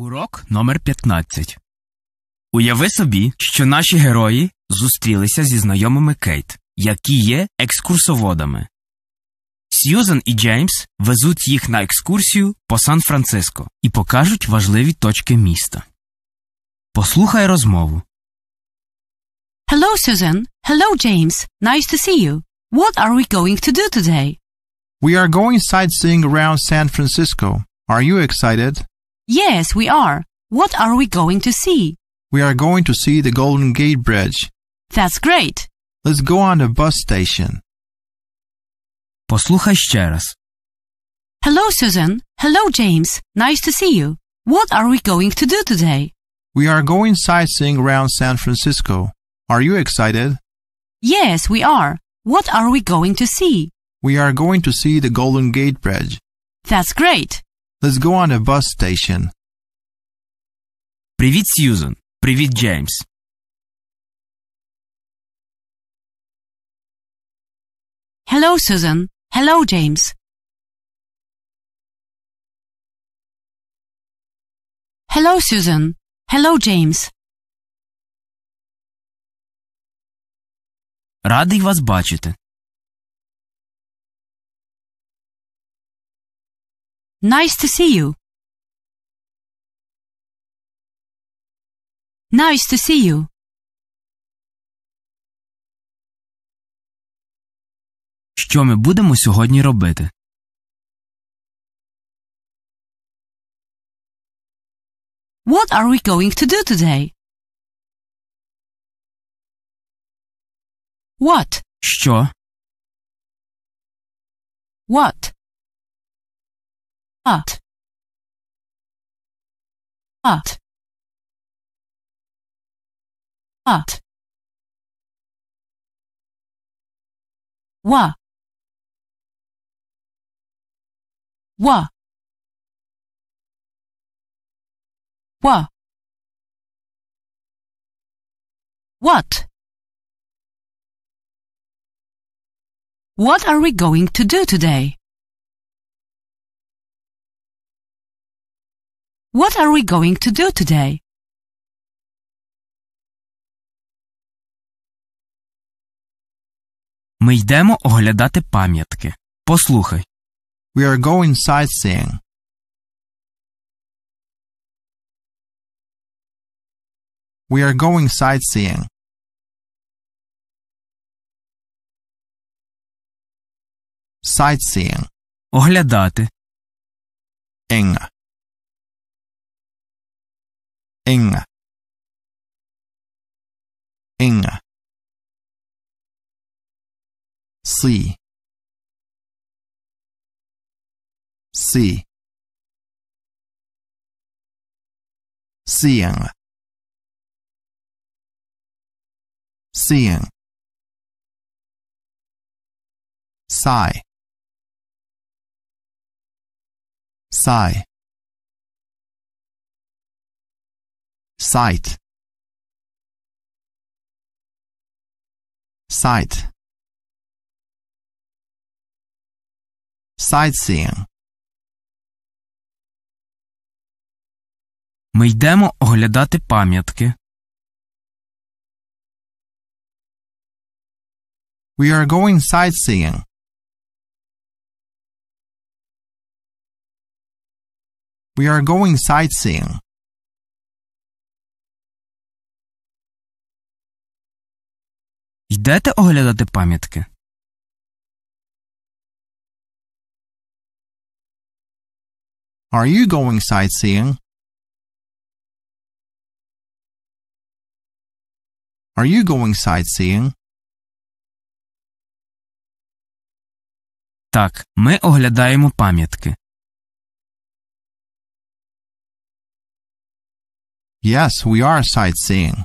Урок номер 15 Уяви собі, що наші герої зустрілися зі знайомими Кейт, які є екскурсоводами. Сьюзан і Джеймс везуть їх на екскурсію по Сан Франциско і покажуть важливі точки міста. Послухай розмову. Hello, Susan. Hello, James. Nice to see you. What are we going to do today? We are going sightseeing around San Francisco. Are you excited? Yes, we are. What are we going to see? We are going to see the Golden Gate Bridge. That's great. Let's go on the bus station. Послухай ще раз. Hello, Susan. Hello, James. Nice to see you. What are we going to do today? We are going sightseeing around San Francisco. Are you excited? Yes, we are. What are we going to see? We are going to see the Golden Gate Bridge. That's great. Let's go on a bus station. Привет, Сьюзен. Привет, Джеймс. Hello, Susan. Hello, James. Hello, Susan. Hello, James. Радий вас бачити. Nice to see you. Nice to see you. Що ми будемо сьогодні робити? What are we going to do today? What? Що? What? hot hot hot wa wa wa what what are we going to do today What are we going to do today? Ми йдемо оглядати пам'ятки. Послухай. We are going sightseeing. We are going sightseeing. Sightseeing. Оглядати. Ing. Inga. Inga. See. See. Seeing. Seeing. Sigh. Sigh. Site. Site. Sightseeing. Ми йдемо оглядати пам'ятки. We are going sightseeing. We are going sightseeing. Йдете оглядати пам'ятки? Are you going sightseeing? Are you going sightseeing? Так, ми оглядаємо пам'ятки. Yes, we are sightseeing.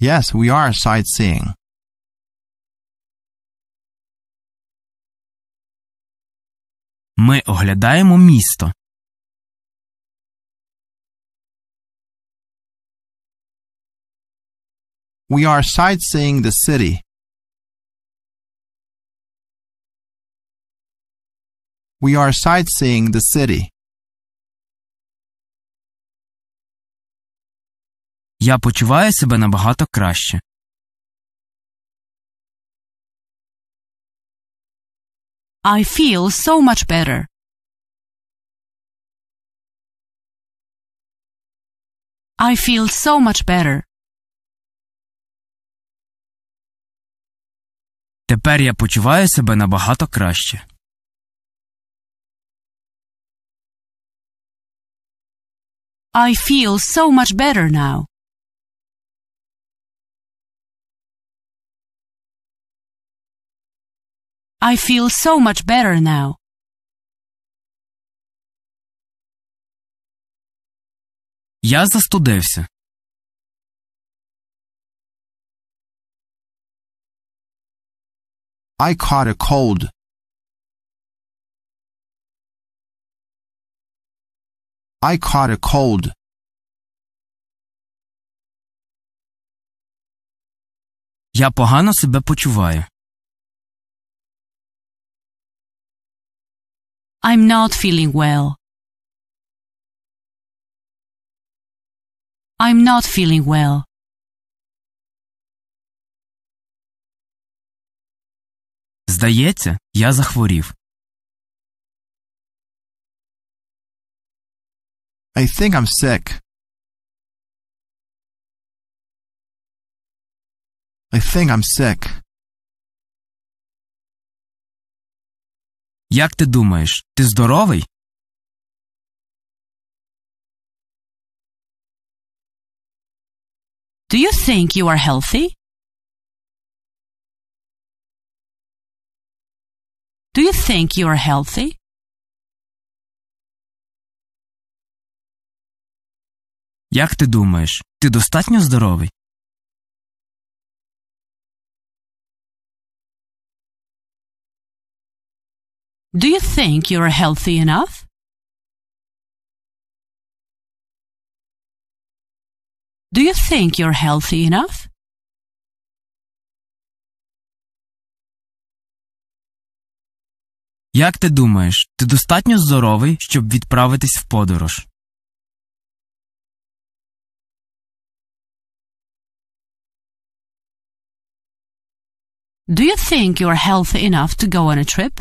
Yes, we are sightseeing. Ми оглядаємо місто. We are sightseeing the city. We are sightseeing the city. Я почуваю себе набагато краще. I feel so much better. I feel so much better. Тепер я почуваю себе набагато краще. I feel so much better now. I feel so much better now. Я застудився. I caught a cold. I caught a cold. Я погано себе почуваю. I'm not feeling well. I'm not feeling well. Здається, я захворів. I think I'm sick. I think I'm sick. Як ти думаєш, ти здоровий? Do you think you are healthy? Do you think you are healthy? Як ти думаєш, ти достатньо здоровий? Do you think you're healthy enough? Do you think you're healthy enough? Як ти думаєш, ти достатньо здоровий, щоб відправитись в подорож? Do you think you're healthy enough to go on a trip?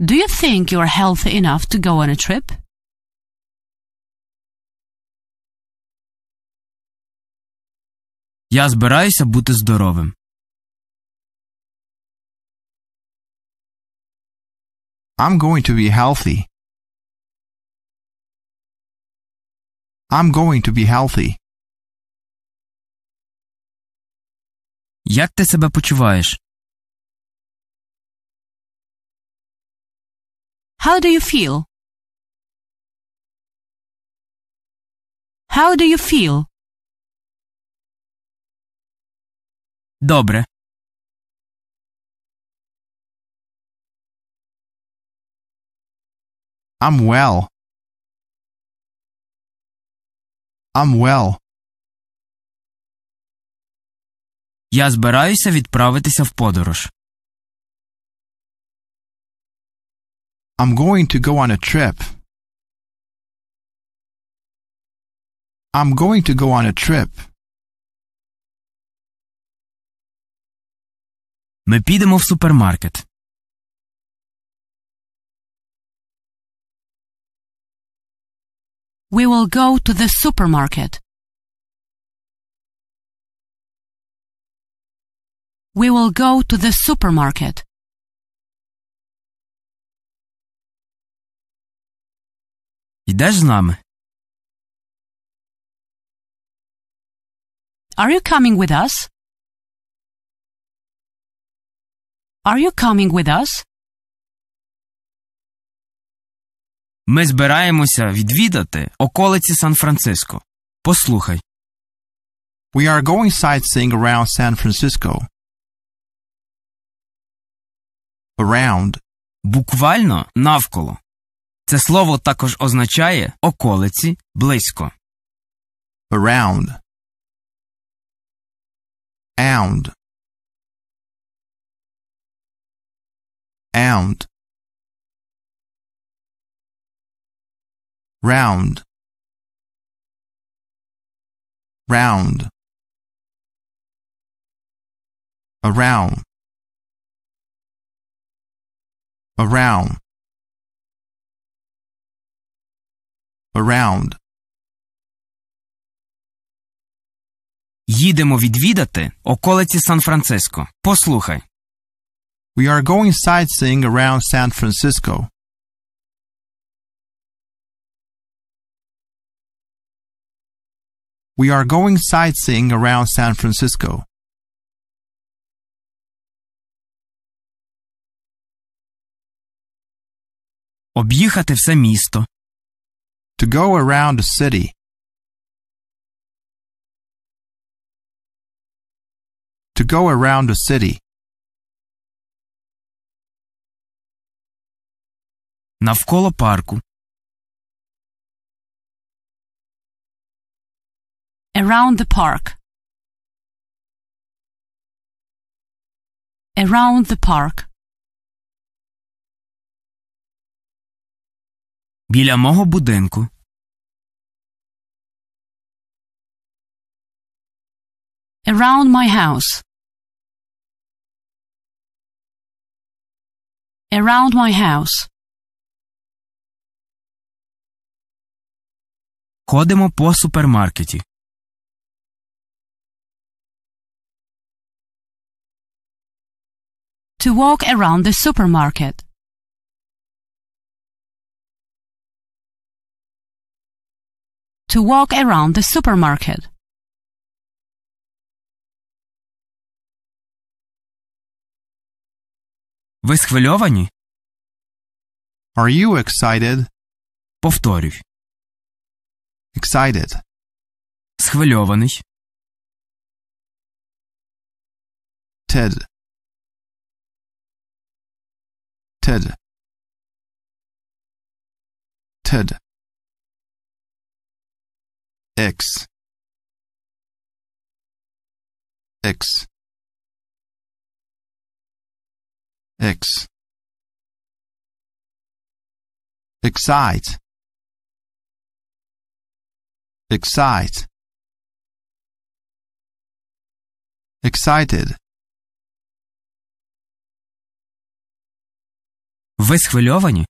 Do you think you're healthy enough to go on a trip? Я збираюся бути здоровим. I'm going to be healthy. I'm going to be healthy. Як ти себе почуваєш? How do you feel? How do you feel? Добре. I'm well. I'm well. Я збираюся відправитися в подорож. I'm going to go on a trip. I'm going to go on a trip. Ми підемо в супермаркет. We will go to the supermarket. We will go to the supermarket. Йдеш з нами? Are you coming with us? Are you coming with us? Ми збираємося відвідати околиці Сан-Франциско. Послухай. We are going sightseeing around San Francisco. Around. Буквально навколо. Це слово також означає околиці близько. Around. Ound. Ound. Round. Round. Around. Around. around. Їдемо відвідати околиці Сан-Франциско. Послухай. We are going sightseeing around San Francisco. We are going sightseeing around San Francisco. Об'їхати все місто. To go around a city. To go around a city. Навколо парку. Around the park. Around the park. біля мого будинку. Around my house. Around my house. Ходимо по супермаркеті. To walk around the supermarket. to walk around the supermarket. Ви схвильовані? Are you excited? Повторюй. Excited. Схвильований. Ted. Ted. Ted. X X X excite excite excited Ви схвильовані?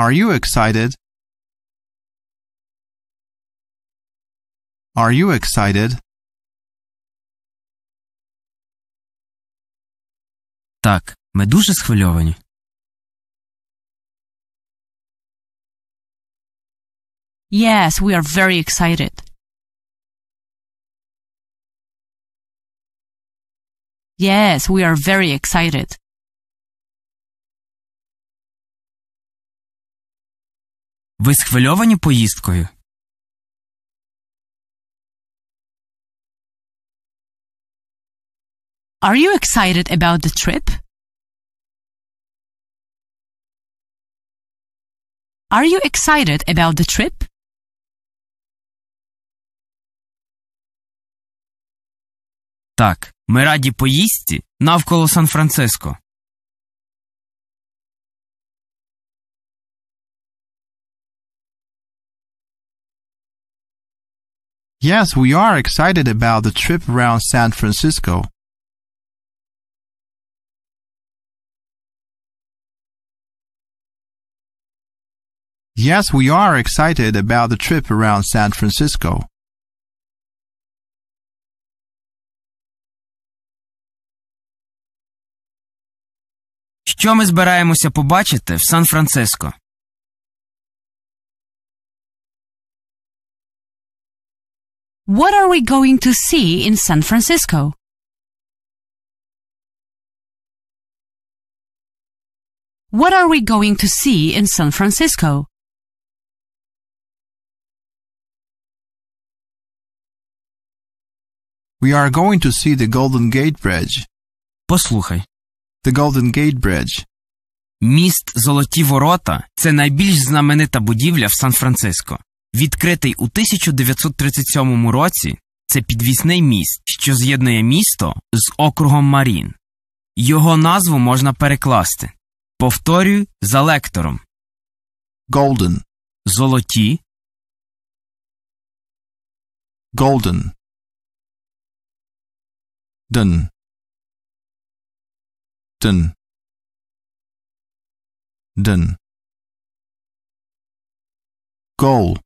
Are you excited? Are you excited? Так, ми дуже схвильовані. Yes, we are very excited. Yes, we are very excited. Ви схвильовані поїздкою? Are you excited about the trip? Are you excited about the trip? Так, ми раді поїздці навколо Сан-Франциско. Yes, we are excited about the trip around San Francisco. Yes, we are excited about the trip around San Francisco. Що ми збираємося побачити в Сан-Франциско? What are we going to see in San Francisco? What are we going to see in San Francisco? We are going to see the Golden Gate Bridge. Послухай. The Golden Gate Bridge. Міст Золоті Ворота це найбільш знаменита будівля в Сан-Франциско. Відкритий у 1937 році це підвісний міст, що з'єднує місто з округом Марін. Його назву можна перекласти. Повторюю за лектором Golden. Золоті. Golden. Dun. Dun. Dun. Goal.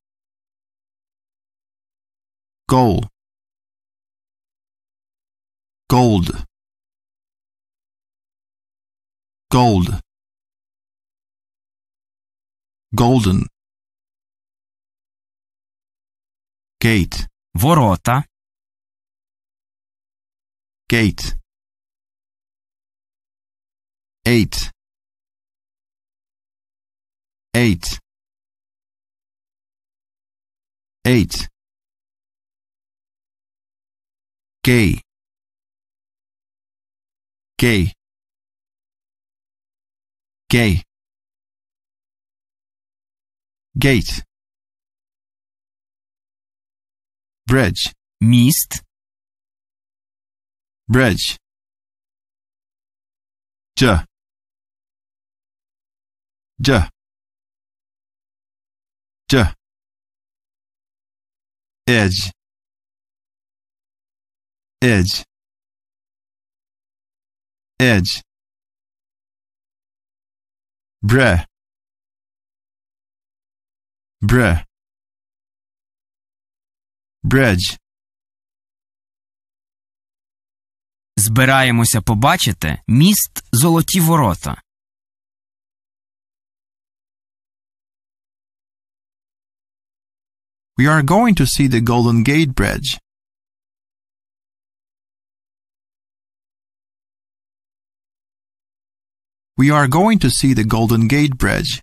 goal gold gold golden gate ворота gate eight eight eight gay gay gay gate bridge míst bridge j j j edge edge edge bruh bruh bridge Збираємося побачити міст золоті ворота. We are going to see the Golden Gate Bridge. We are going to see the Golden Gate Bridge.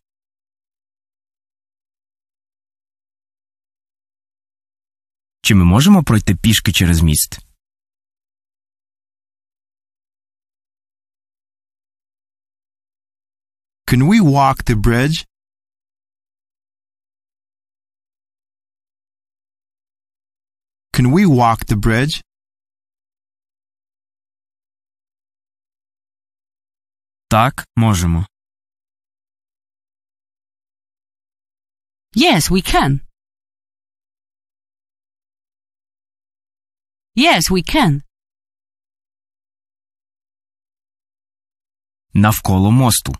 Чи ми можемо пройти пішки через міст? Can we walk the bridge? Can we walk the bridge? Так, можемо. Yes, we can. Yes, we can. Навколо мосту.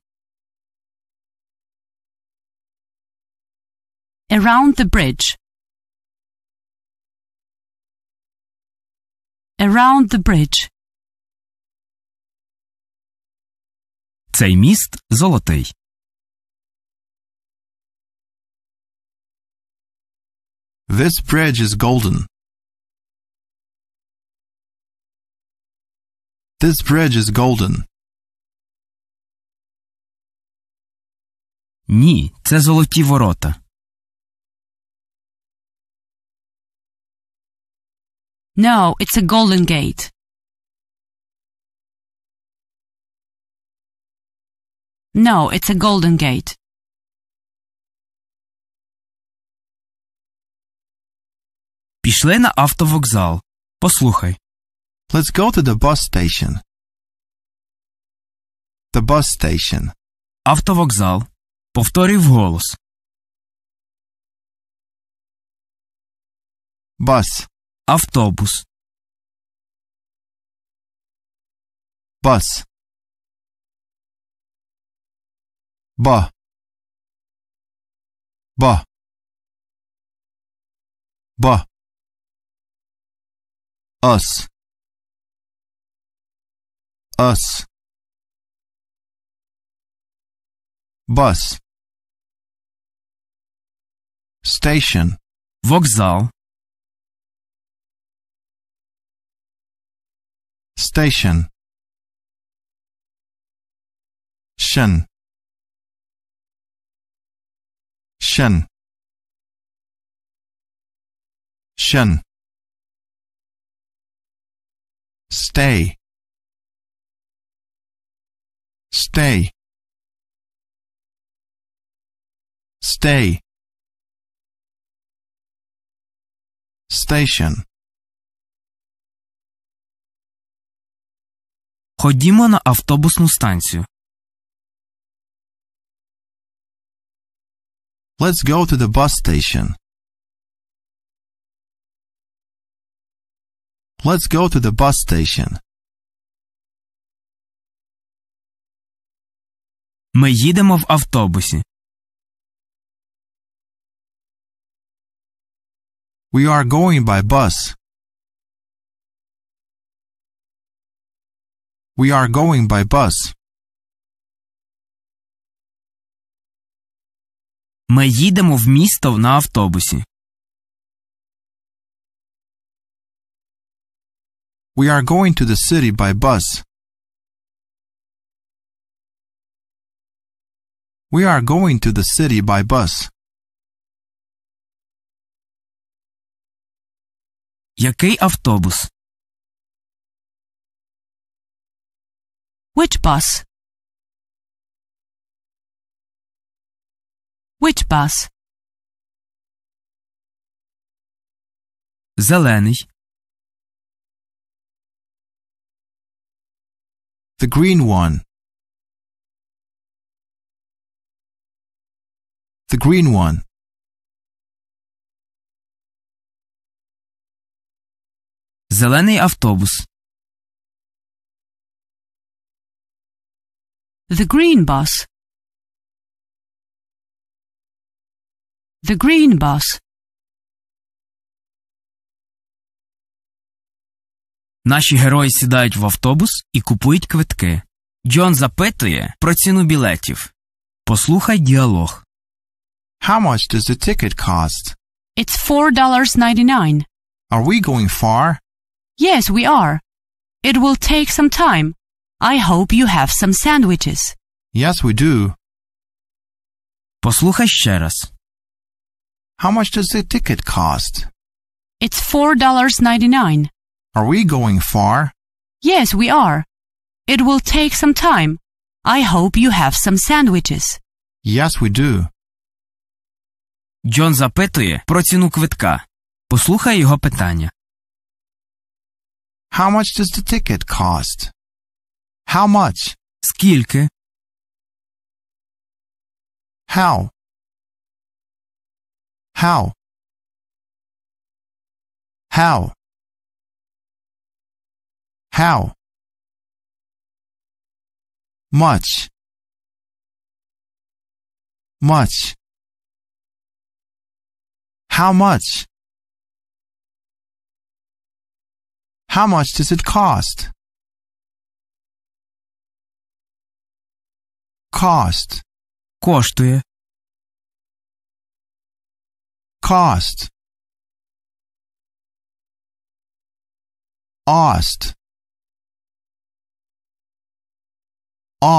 Around the bridge. Around the bridge. Цей міст золотий. This bridge is golden. This bridge is golden. Ні, це золоті ворота. No, it's a golden gate. No, it's a Golden Gate. Пішли на автовокзал. Послухай. Let's go to the bus station. The bus station. Автовокзал. Повторив голос. Bus. Автобус. Bus. ba ba ba us us bus station Vokzal. station shin Shan. Shan. Stay. Stay. Stay. Station. Ходімо на автобусну станцію. Let's go to the bus station. Let's go to the bus station. Ми їдемо в автобусі. We are going by bus. We are going by bus. Ми їдемо в місто на автобусі. We are going to the city by bus. We are going to the city by bus. Який автобус? Which bus? Which Зелений. The green one. The green one. Зелений автобус. The green bus. The Green Bus. Наші герої сідають в автобус і купують квитки. Джон запитує про ціну білетів. Послухай діалог. How much does the ticket cost? It's $4.99. Are we going far? Yes, we are. It will take some time. I hope you have some sandwiches. Yes, we do. Послухай ще раз. How much does the ticket cost? It's $4.99. Are we going far? Yes, we are. It will take some time. I hope you have some sandwiches. Yes, we do. Джон запитує про ціну квитка. Послухай його питання. How much does the ticket cost? How much? Скільки? How how? How? How? Much. Much. How much? How much does it cost? Cost. Коштує cost ost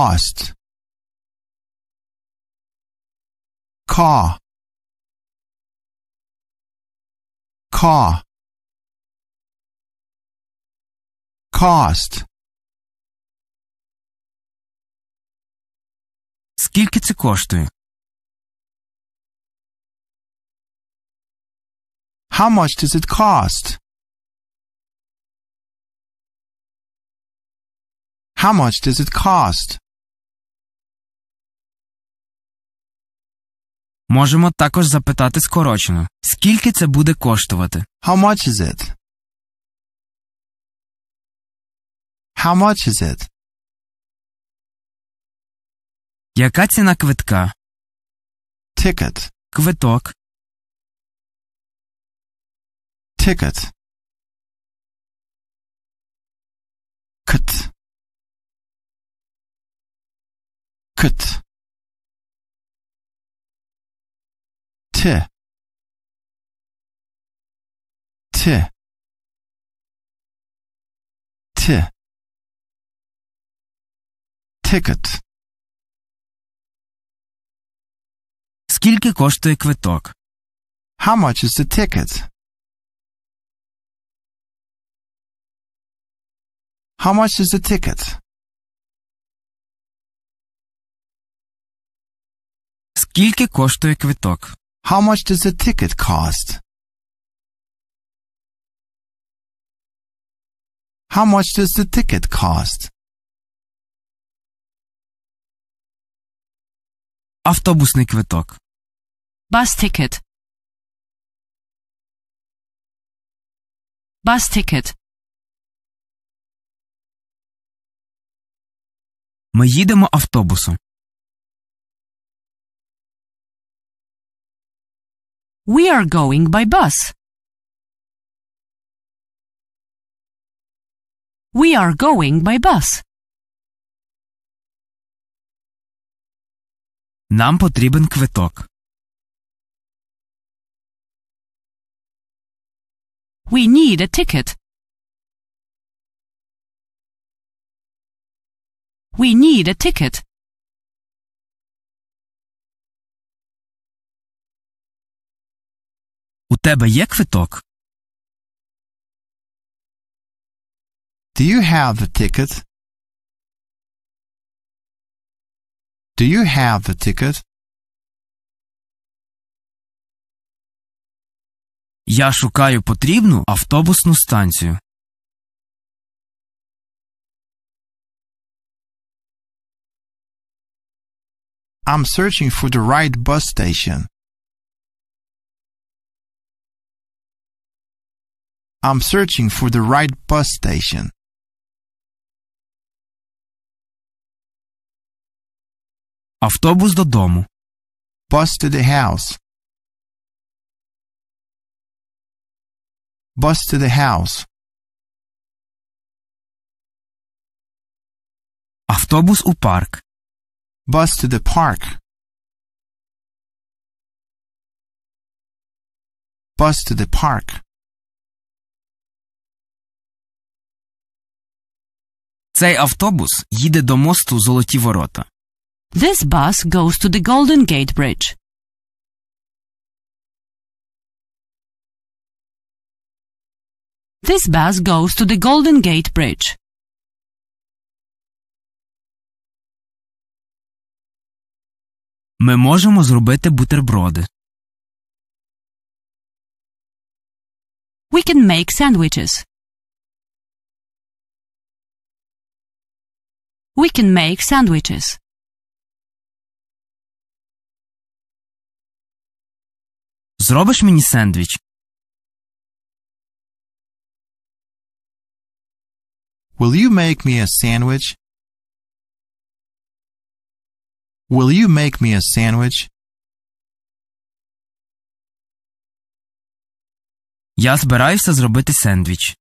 ost ca ca cost Скільки це коштує? How much does it cost? How much does it cost? Можемо також запитати скорочено. Скільки це буде коштувати? How much is it? How much is it? Яка ціна квитка? Ticket. Квиток. ticket Kut. Kut. t t t ticket Скільки коштує квиток? How much is the ticket? How much is the ticket? Скільки коштує квиток? How much does the ticket cost? How much does the ticket cost? Автобусний квиток. Bus ticket. Bus ticket. Ми їдемо автобусом. We are going by bus. We are going by bus. Нам потрібен квиток. We need a ticket. We need a ticket. У тебе є квиток? Do you have a ticket? Do you have a ticket? Я шукаю потрібну автобусну станцію. I'm searching for the right bus station. I'm searching for the right bus station. Автобус додому. Bus to the house. Bus to the house. Автобус у парк. Bus to the park. Bus to the park. Цей автобус їде до мосту Золоті Ворота. This bus goes to the Golden Gate Bridge. This bus goes to the Golden Gate Bridge. Ми можемо зробити бутерброди. We can make sandwiches. We can make sandwiches. Зробиш мені сендвіч? Will you make me a sandwich? Will you make me a sandwich? Я збираюся зробити сендвіч.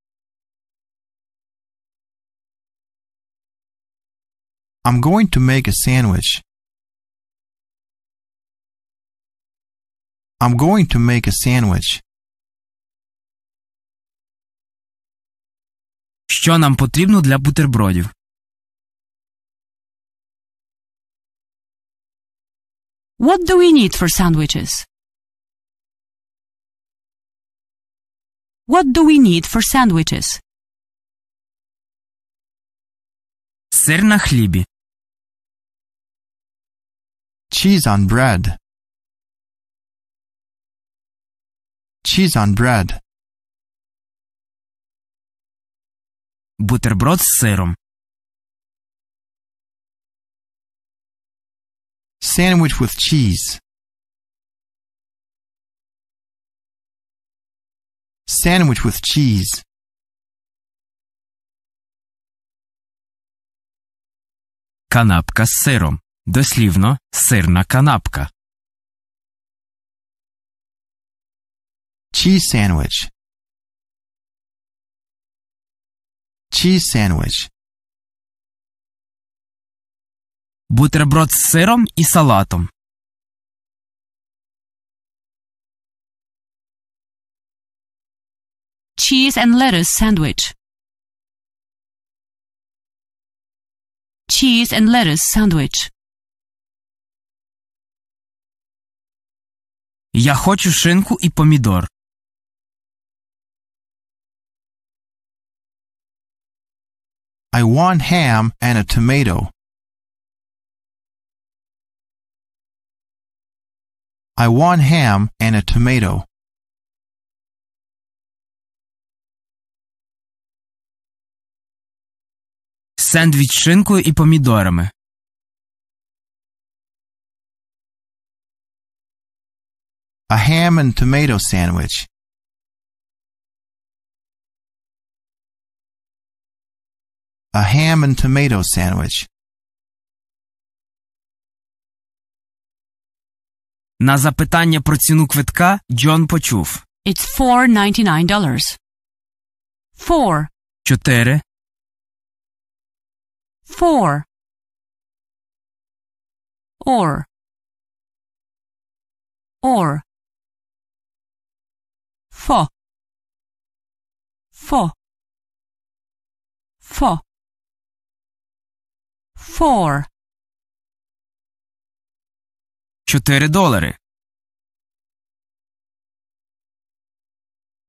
I'm going to make a sandwich. I'm going to make a sandwich. Що нам потрібно для бутербродів? What do we need for sandwiches? What do we need for sandwiches? Сир на хлібі. Cheese on bread. Cheese on bread. Бутерброд serum. Sandwich with cheese. Sandwich with cheese. Канапка з сиром. Дослівно сирна канапка. Cheese sandwich. Cheese sandwich. бутерброд с сыром и салатом. Cheese and lettuce sandwich. Cheese and lettuce sandwich. Я хочу шинку и помидор. I want ham and a tomato. I want ham and a tomato. Сендвіч з шинкою і помідорами. A ham and tomato sandwich. A ham and tomato sandwich. На запитання про ціну квитка Джон почув It's $4.99. Four. Чотири. Four. Or. Or. Фо. Фо. Фо. Four. 4 долари.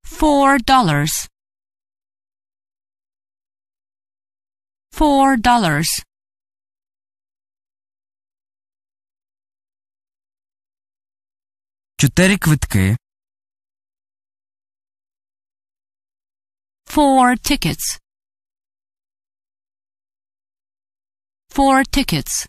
Four dollars. Four dollars. Чотири квитки. Four tickets. Four tickets.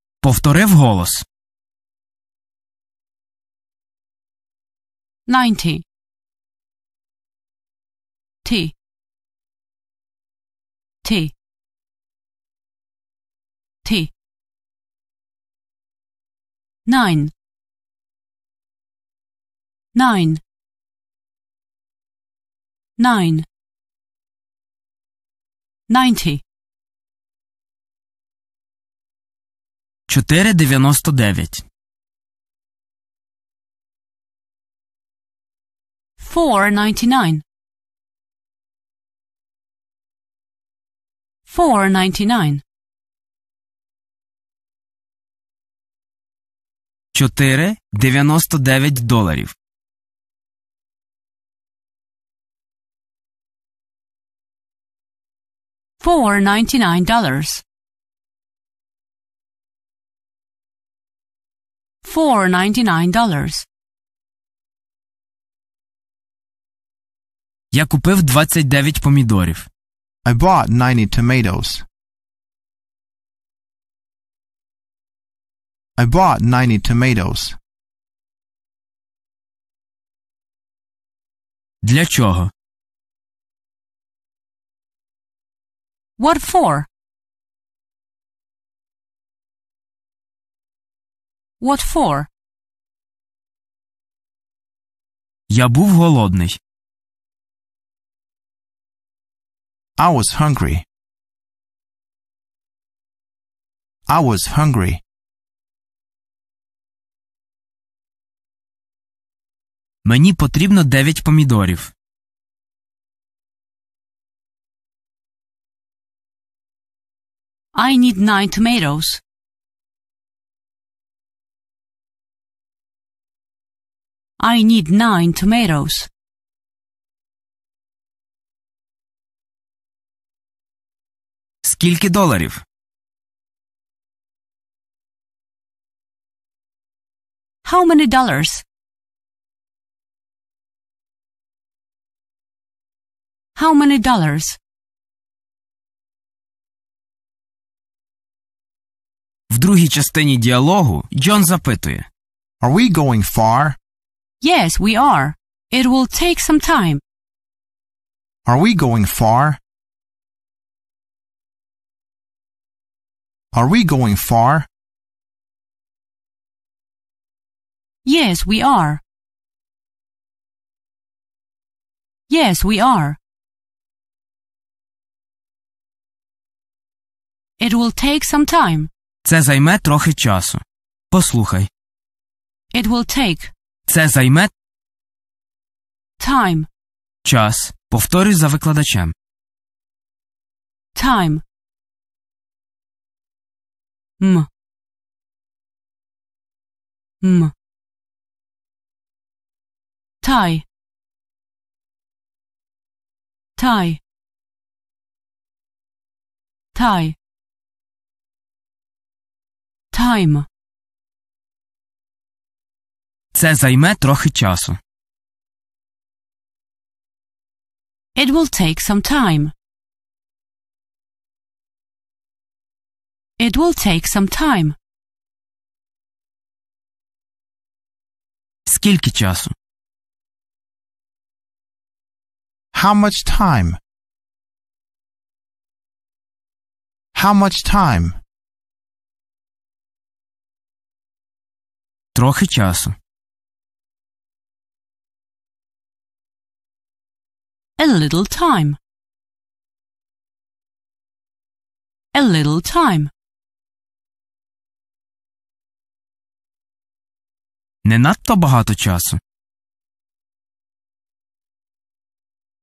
Повторив голос. 90 T. T. T. Nine. Nine. Nine. Ninety. 4,99. Four ninety nine. Four ninety nine. 4,99 доларів. Four ninety nine dollars. Four ninety-nine dollars Я купив девять помідорів. I bought 90 tomatoes. I bought 90 tomatoes. Для чого? What for? What for? Я був голодний. I was hungry. I was hungry. Мені потрібно 9 помідорів. I need nine tomatoes. I need nine tomatoes. Скільки доларів? How many dollars? How many dollars? В другій частині діалогу Джон запитує Are we going far? Yes, we are. It will take some time. Are we going far? Are we going far? Yes, we are. Yes, we are. It will take some time. Це займе трохи часу. Послухай. It will take. Це займе Time. час. Повторюй за викладачем. Time. М. М. Tie. Tie. Tie. Time. Це займе трохи часу. It will take some time. It will take some time. Скільки часу? How much time? How much time? Трохи часу. a little time. A little time. Не надто багато часу.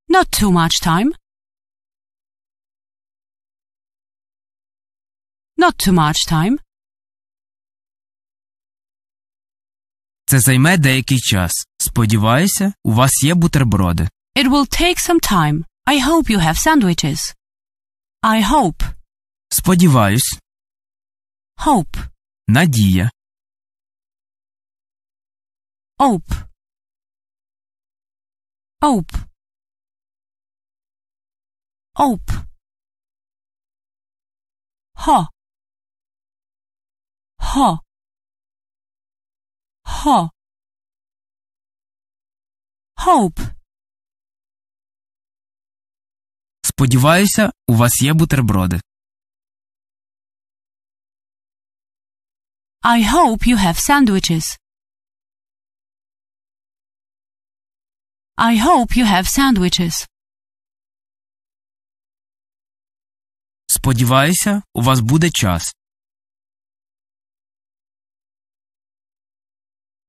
Not too much time. Not too much time. Це займе деякий час. Сподіваюся, у вас є бутерброди. It will take some time. I hope you have sandwiches. I hope. Сподіваюсь. Hope. Надія. Hope. Hope. Hope. Ho. Ho. Ho. Hope. Сподіваюся, у вас є бутерброди. I hope you have sandwiches. I hope you have sandwiches. Сподіваюся, у вас буде час.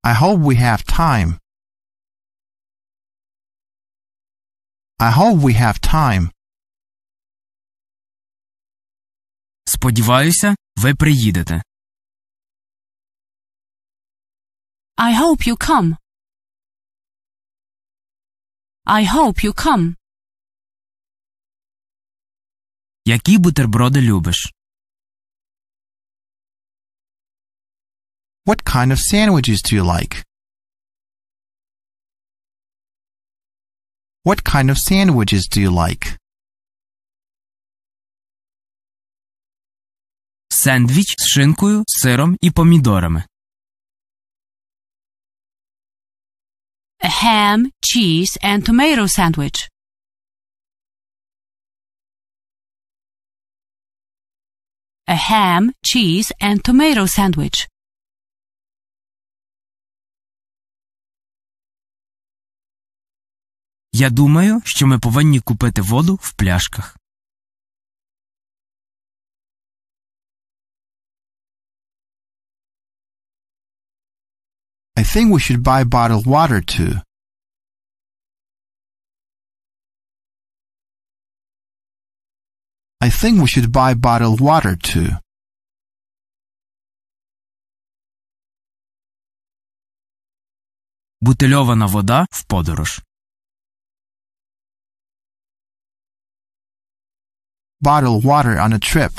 I hope we have time. I hope we have time. Сподіваюся, ви приїдете. I hope you come. I hope you come. Які бутерброди любиш? What kind of sandwiches do you like? What kind of sandwiches do you like? сендвіч з шинкою, сиром і помідорами. A ham, cheese and tomato sandwich. A ham, cheese and tomato sandwich. Я думаю, що ми повинні купити воду в пляшках. thing we should buy bottled water to. I think we should buy bottled water too. Бутильована вода в подорож. Bottled water on a trip.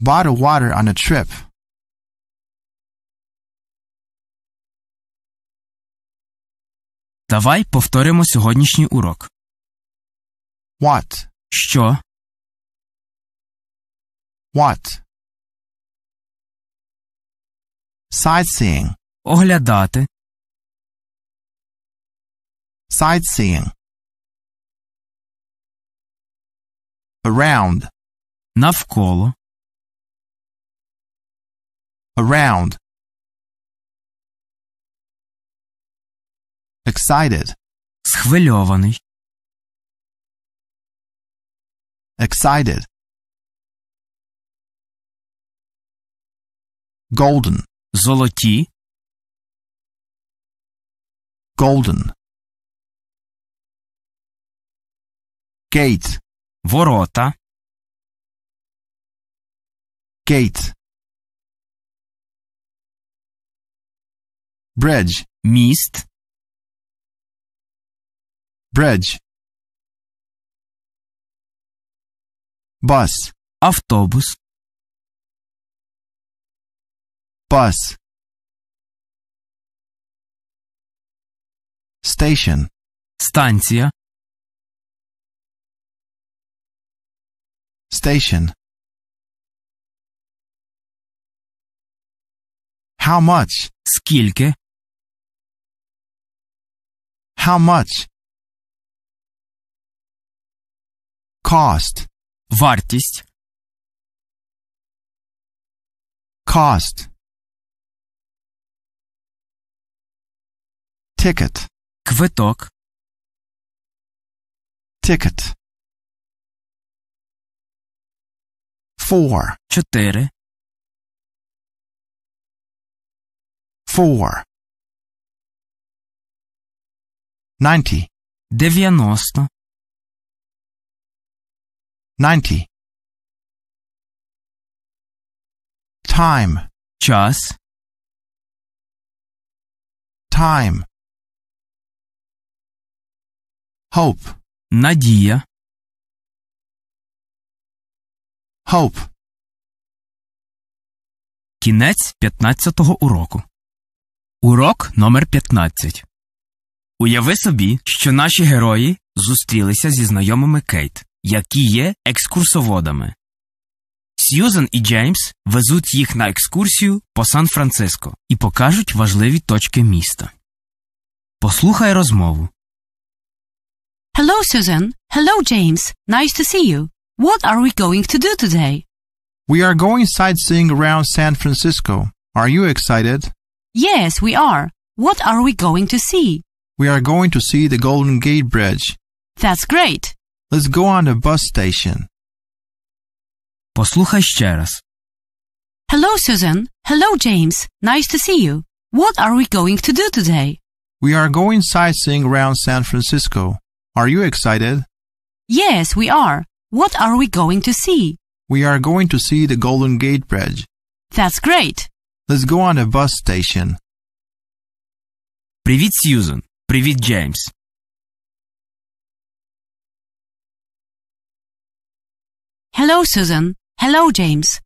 Bottled water on a trip. Давай повторимо сьогоднішній урок. What? Що? What? Sightseeing. Оглядати. Sightseeing. Around. Навколо. Around. Excited. Схвильований. Excited. Golden. Золоті. Golden. Gate. Ворота. Gate. Bridge. Міст bridge bus автобус bus station станция station how much скільки how much cost, вартість, cost, ticket, квиток, ticket, four, Four. Ninety. Devianosť. 90. Time. Час. Time. Hope. Надія. Hope. Кінець 15-го уроку. Урок номер 15. Уяви собі, що наші герої зустрілися зі знайомими Кейт які є екскурсоводами. Сьюзен і Джеймс везуть їх на екскурсію по Сан-Франциско і покажуть важливі точки міста. Послухай розмову. Hello, Susan. Hello, James. Nice to see you. What are we going to do today? We are going sightseeing around San Francisco. Are you excited? Yes, we are. What are we going to see? We are going to see the Golden Gate Bridge. That's great. Let's go on the bus station. Posłuchaj ще Hello, Susan. Hello, James. Nice to see you. What are we going to do today? We are going sightseeing around San Francisco. Are you excited? Yes, we are. What are we going to see? We are going to see the Golden Gate Bridge. That's great. Let's go on the bus station. Привіт, Сьюзен. Привіт, Джеймс. Hello, Susan. Hello, James.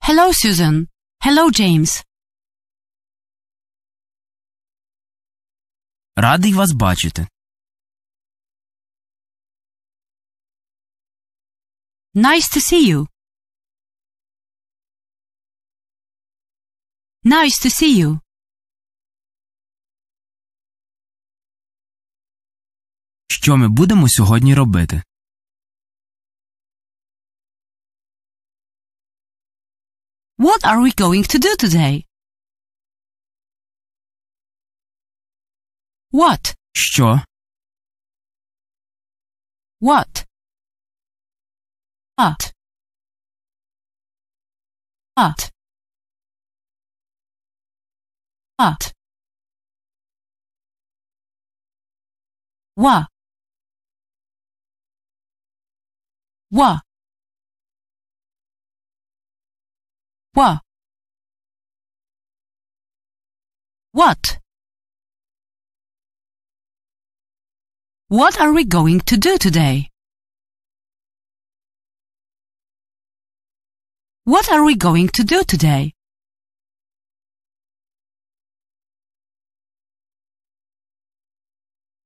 Hello, Susan. Hello, James. Радий вас бачити. Nice to see you. Nice to see you. Що ми будемо сьогодні робити? What are we going to do today? What? Що? What? What? What? What? What? Wa. Wa. What? What are we going to do today? What are we going to do today?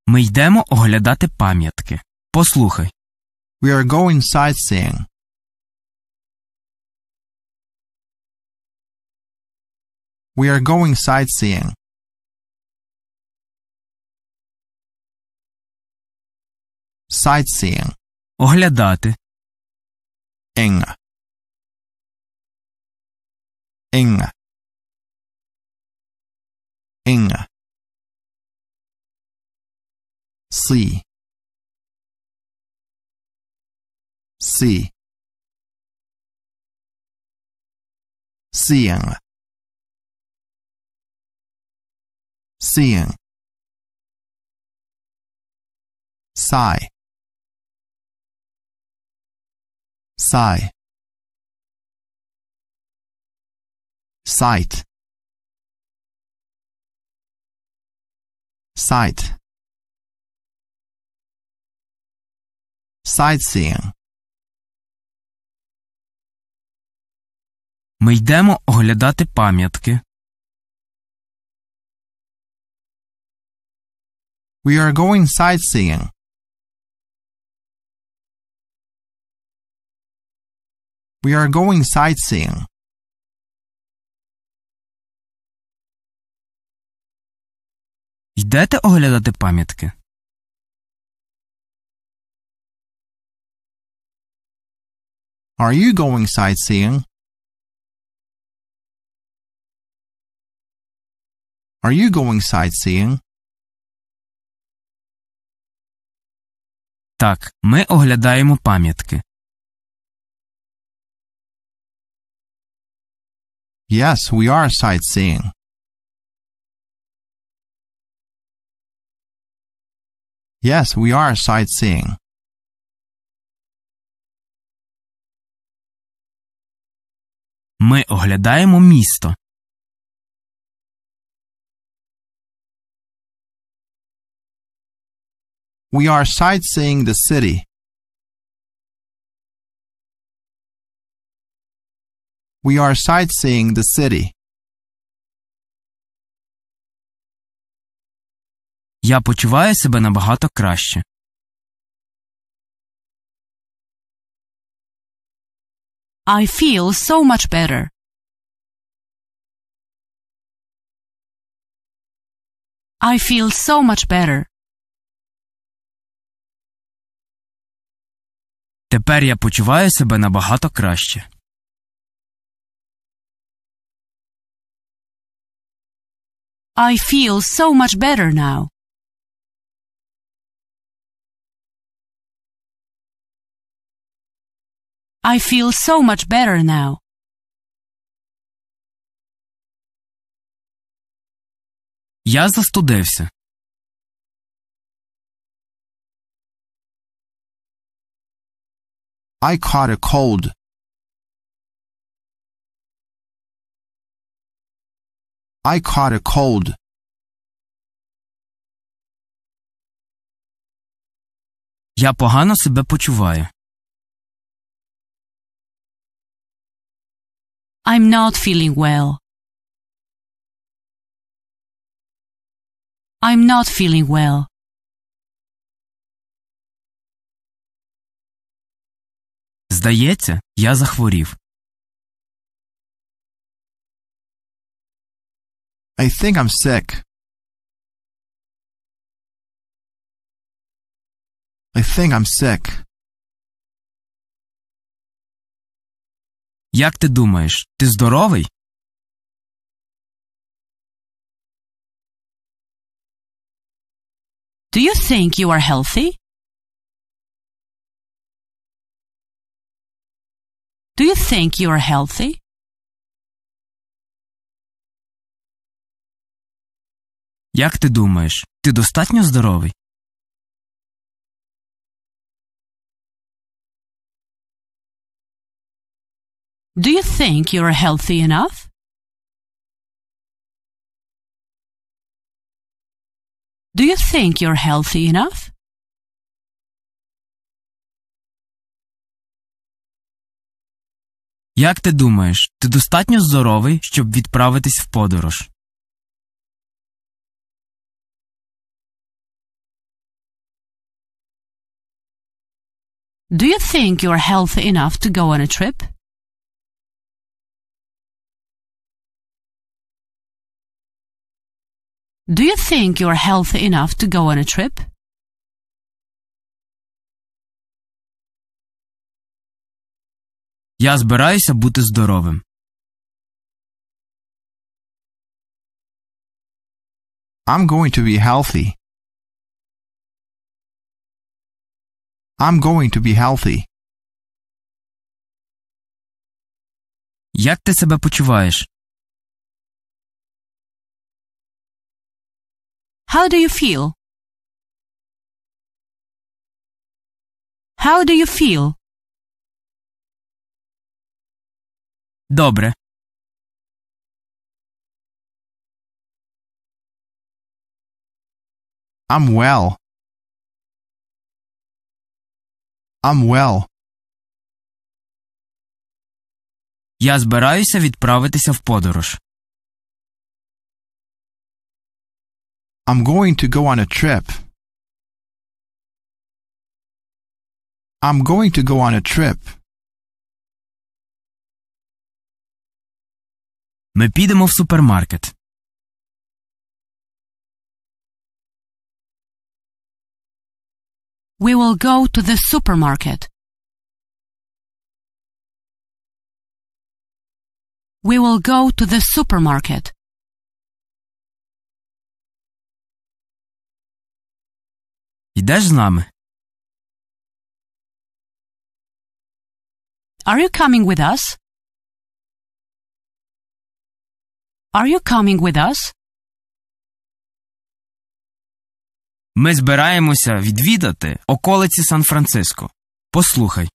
Ми йдемо оглядати пам'ятки. Послухай. We are going sightseeing. We are going sightseeing. Sightseeing. Оглядати. Інга. Інга. Інга. See. See. Seeing. Seeing. Sigh. Sigh. Sight. Sight. Sightseeing. Ми йдемо оглядати пам'ятки. We are going sightseeing. We are going sightseeing. Йдете оглядати пам'ятки? Are you going sightseeing? Are you going sightseeing? Так, ми оглядаємо пам'ятки. Yes, we are sightseeing. Yes, we are sightseeing. Ми оглядаємо місто. We are sightseeing the city. We are sightseeing the city. Я почуваю себе набагато краще. I feel so much better. I feel so much better. Тепер я почуваю себе набагато краще. I feel so much better now. I feel so much better now. Я застудився. I caught a cold. I caught a cold. Я погано себе почуваю. I'm not feeling well. I'm not feeling well. Здається, я захворів. I think I'm sick. I think I'm sick. Як ти думаєш, ти здоровий? Do you think you are healthy? Do you think you're healthy? Як ти думаєш, ти достатньо здоровий? Do you think you're healthy enough? Do you think you're healthy enough? Як ти думаєш, ти достатньо здоровий, щоб відправитись в подорож? Do you think you're healthy enough to go on a trip? Do you think you're healthy enough to go on a trip? Я збираюся бути здоровим. I'm going to be healthy. I'm going to be healthy. Як ти себе почуваєш? How do you feel? How do you feel? Dobre I'm well. I'm well. Я збираюся відправитися в подорож. I'm going to go on a trip. I'm going to go on a trip. Ми підемо в супермаркет. We will go to the supermarket. We will go to the supermarket. Йдеш з нами? Are you coming with us? Are you coming with us? Ми збираємося відвідати околиці Сан-Франциско. Послухай.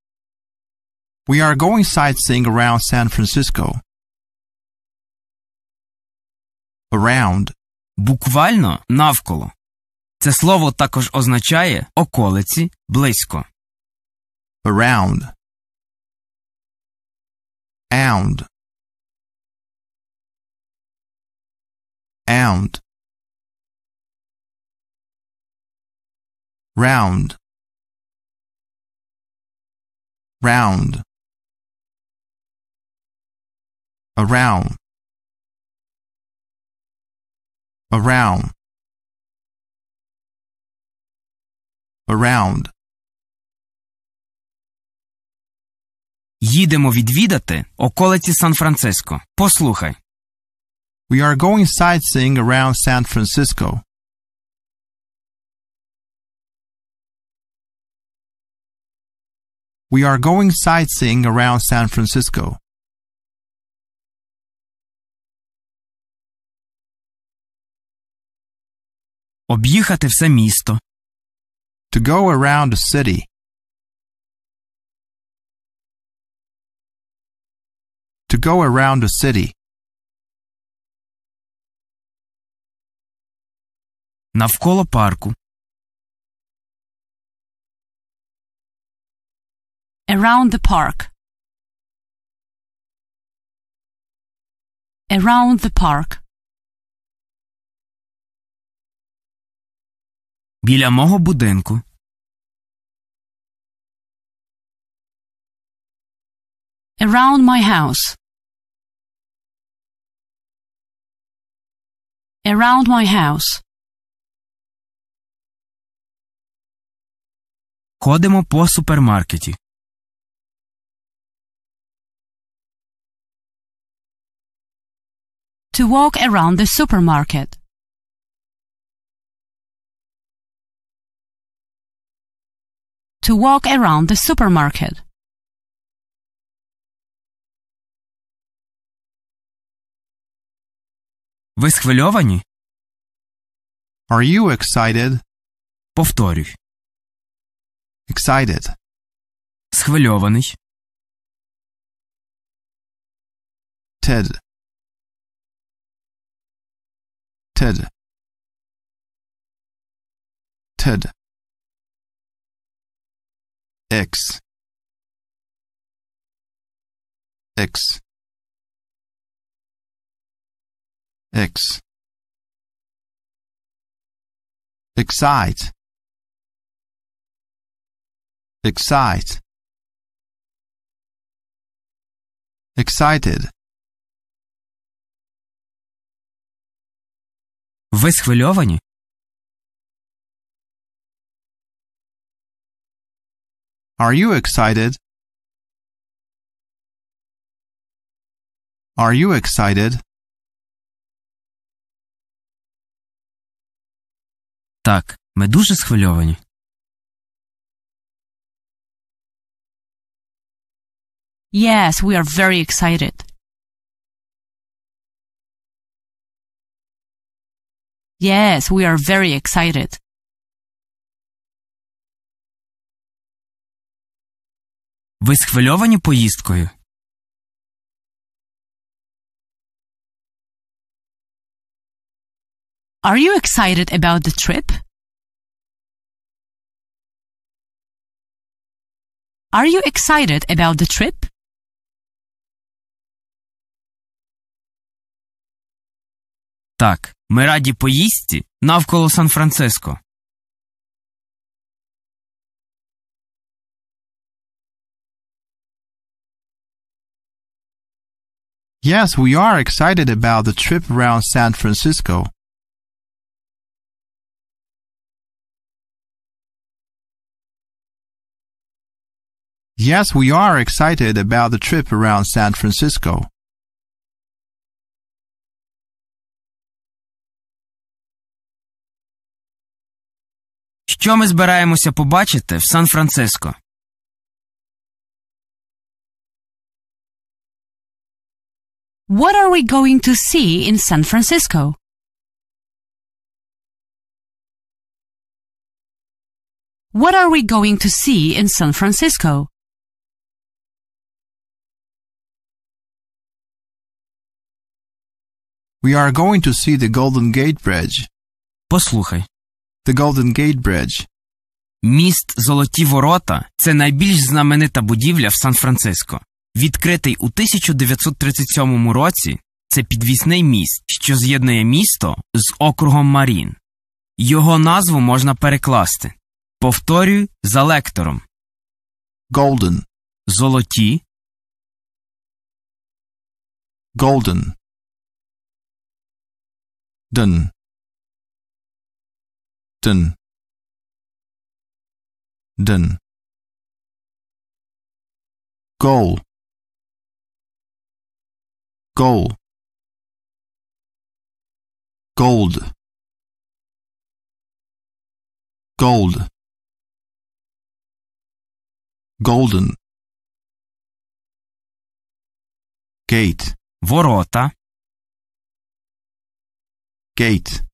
We are going sightseeing around San Francisco. Around. Буквально навколо. Це слово також означає околиці близько. Around. Around. Round. Round. Round. Around. Around. Around. Їдемо відвідати околиці Сан Франциско. Послухай. We are going sightseeing around San Francisco. We are going sightseeing around San Francisco. Об'їхати все місто. To go around a city. To go around a city. навколо парку. Around the park. Around the park. Біля мого будинку. Around my house. Around my house. Ходимо по супермаркеті. To walk around the supermarket. To walk around the supermarket. Ви схвильовані? Are you excited? Повторюй. Excited. Схвильований. Ted. Ted. Ted. X. X. X. Excite excite excited Ви схвильовані? Are you excited? Are you excited? Так, ми дуже схвильовані. Yes, we are very excited. Yes, we are very excited. Ви схвильовані поїздкою? Are you excited about the trip? Are you excited about the trip? Так, ми раді поїсти навколо Сан-Франциско. Yes, we are excited about the trip around San Francisco. Yes, we are excited about the trip around San Francisco. Що ми збираємося побачити в Сан-Франциско? What are we going to see in San Francisco? What are we going to see in San Francisco? We are going to see the Golden Gate Bridge. Послухай. The Golden Gate Bridge. Міст Золоті Ворота це найбільш знаменита будівля в Сан-Франциско. Відкритий у 1937 році це підвісний міст, що з'єднує місто з округом Марін. Його назву можна перекласти. Повторюю за лектором Golden. Золоті. Golden. Done. Den. Den. goal goal gold gold golden gate ворота gate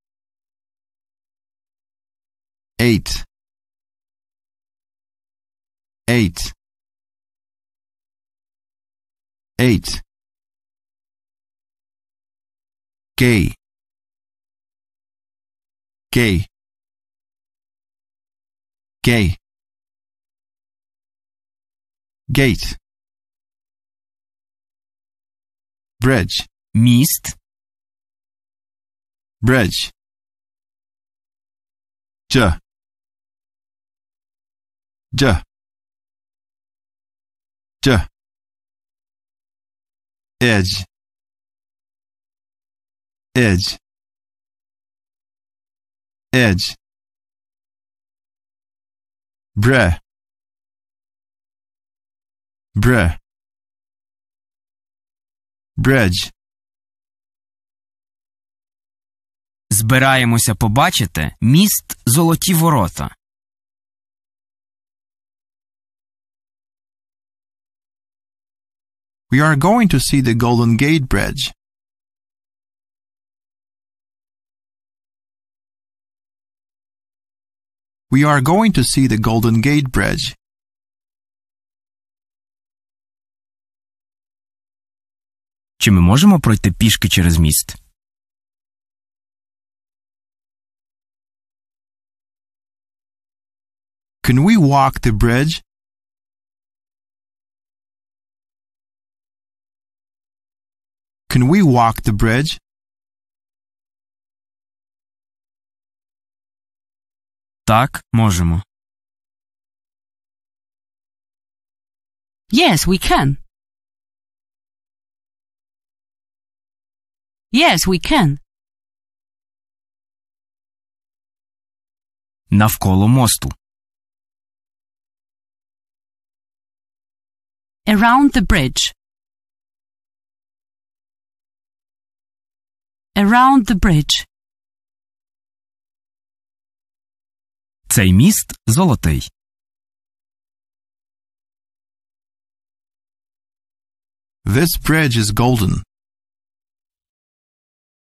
eight eight eight gay gay gay gate bridge mist bridge J Тя. Тя. Edge. Edge. Edge. Bruh. Bruh. Bridge. Збираємося побачити міст Золоті Ворота. We are going to see the Golden Gate Bridge. We are going to see the Golden Gate Bridge. Чи ми можемо пройти пішки через міст? Can we walk the bridge? Can we walk the bridge? Так, можемо. Yes, we can. Yes, we can. Навколо мосту. Around the bridge. Around the bridge. Цей міст золотий. This bridge is golden.